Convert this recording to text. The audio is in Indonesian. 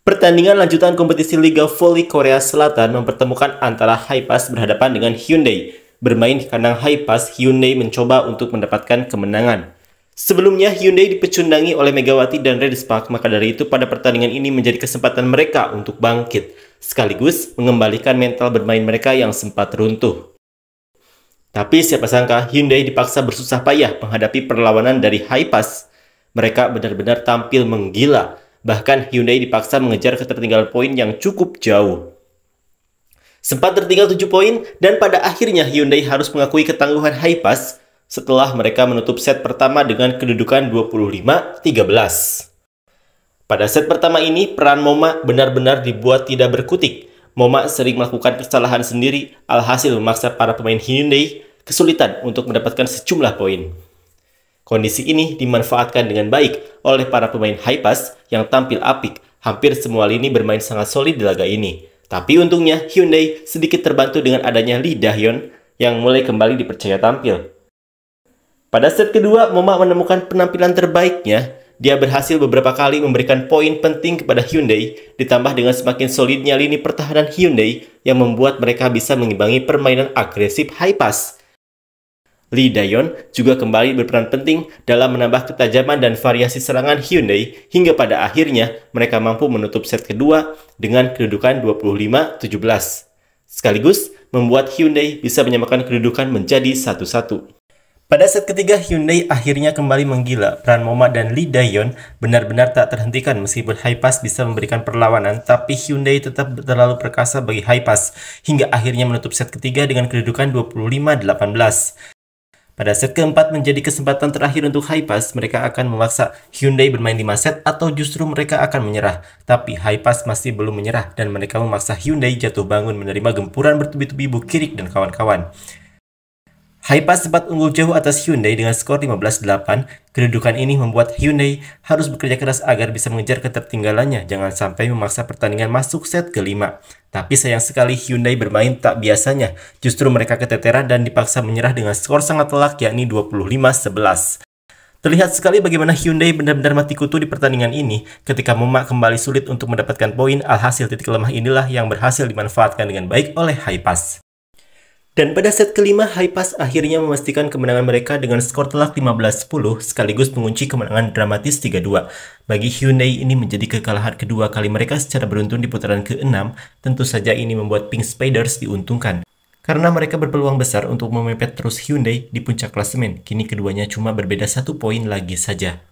Pertandingan lanjutan kompetisi Liga Voli Korea Selatan mempertemukan antara Haipas berhadapan dengan Hyundai. Bermain di kandang Haipas, Hyundai mencoba untuk mendapatkan kemenangan. Sebelumnya, Hyundai dipecundangi oleh Megawati dan Red Spark, maka dari itu pada pertandingan ini menjadi kesempatan mereka untuk bangkit, sekaligus mengembalikan mental bermain mereka yang sempat runtuh. Tapi siapa sangka, Hyundai dipaksa bersusah payah menghadapi perlawanan dari Haipas. Mereka benar-benar tampil menggila, Bahkan Hyundai dipaksa mengejar ketertinggalan poin yang cukup jauh. Sempat tertinggal 7 poin dan pada akhirnya Hyundai harus mengakui ketangguhan high pass setelah mereka menutup set pertama dengan kedudukan 25-13. Pada set pertama ini, peran Moma benar-benar dibuat tidak berkutik. Moma sering melakukan kesalahan sendiri, alhasil memaksa para pemain Hyundai kesulitan untuk mendapatkan sejumlah poin. Kondisi ini dimanfaatkan dengan baik oleh para pemain high pass yang tampil apik. Hampir semua lini bermain sangat solid di laga ini. Tapi untungnya Hyundai sedikit terbantu dengan adanya Lee Dahyun yang mulai kembali dipercaya tampil. Pada set kedua, Moma menemukan penampilan terbaiknya dia berhasil beberapa kali memberikan poin penting kepada Hyundai, ditambah dengan semakin solidnya lini pertahanan Hyundai yang membuat mereka bisa mengimbangi permainan agresif high pass. Lee Dayon juga kembali berperan penting dalam menambah ketajaman dan variasi serangan Hyundai hingga pada akhirnya mereka mampu menutup set kedua dengan kedudukan 25-17. Sekaligus membuat Hyundai bisa menyamakan kedudukan menjadi 1-1. Pada set ketiga, Hyundai akhirnya kembali menggila. Peran Moma dan Lee Dayon benar-benar tak terhentikan meskipun high bisa memberikan perlawanan, tapi Hyundai tetap terlalu perkasa bagi high hingga akhirnya menutup set ketiga dengan kedudukan 25-18. Pada set keempat menjadi kesempatan terakhir untuk Pass, mereka akan memaksa Hyundai bermain 5 set atau justru mereka akan menyerah. Tapi Pass masih belum menyerah dan mereka memaksa Hyundai jatuh bangun menerima gempuran bertubi-tubi Bukirik dan kawan-kawan. Haipas sempat unggul jauh atas Hyundai dengan skor 15-8. Kedudukan ini membuat Hyundai harus bekerja keras agar bisa mengejar ketertinggalannya, jangan sampai memaksa pertandingan masuk set kelima. Tapi sayang sekali Hyundai bermain tak biasanya, justru mereka keteteran dan dipaksa menyerah dengan skor sangat telak yakni 25-11. Terlihat sekali bagaimana Hyundai benar-benar mati kutu di pertandingan ini ketika Moma kembali sulit untuk mendapatkan poin alhasil titik lemah inilah yang berhasil dimanfaatkan dengan baik oleh Haipas. Dan pada set kelima, Haipas akhirnya memastikan kemenangan mereka dengan skor telak 15-10 sekaligus mengunci kemenangan dramatis 3-2. Bagi Hyundai ini menjadi kekalahan kedua kali mereka secara beruntun di putaran ke-6, tentu saja ini membuat Pink Spiders diuntungkan. Karena mereka berpeluang besar untuk memepet terus Hyundai di puncak klasemen, kini keduanya cuma berbeda satu poin lagi saja.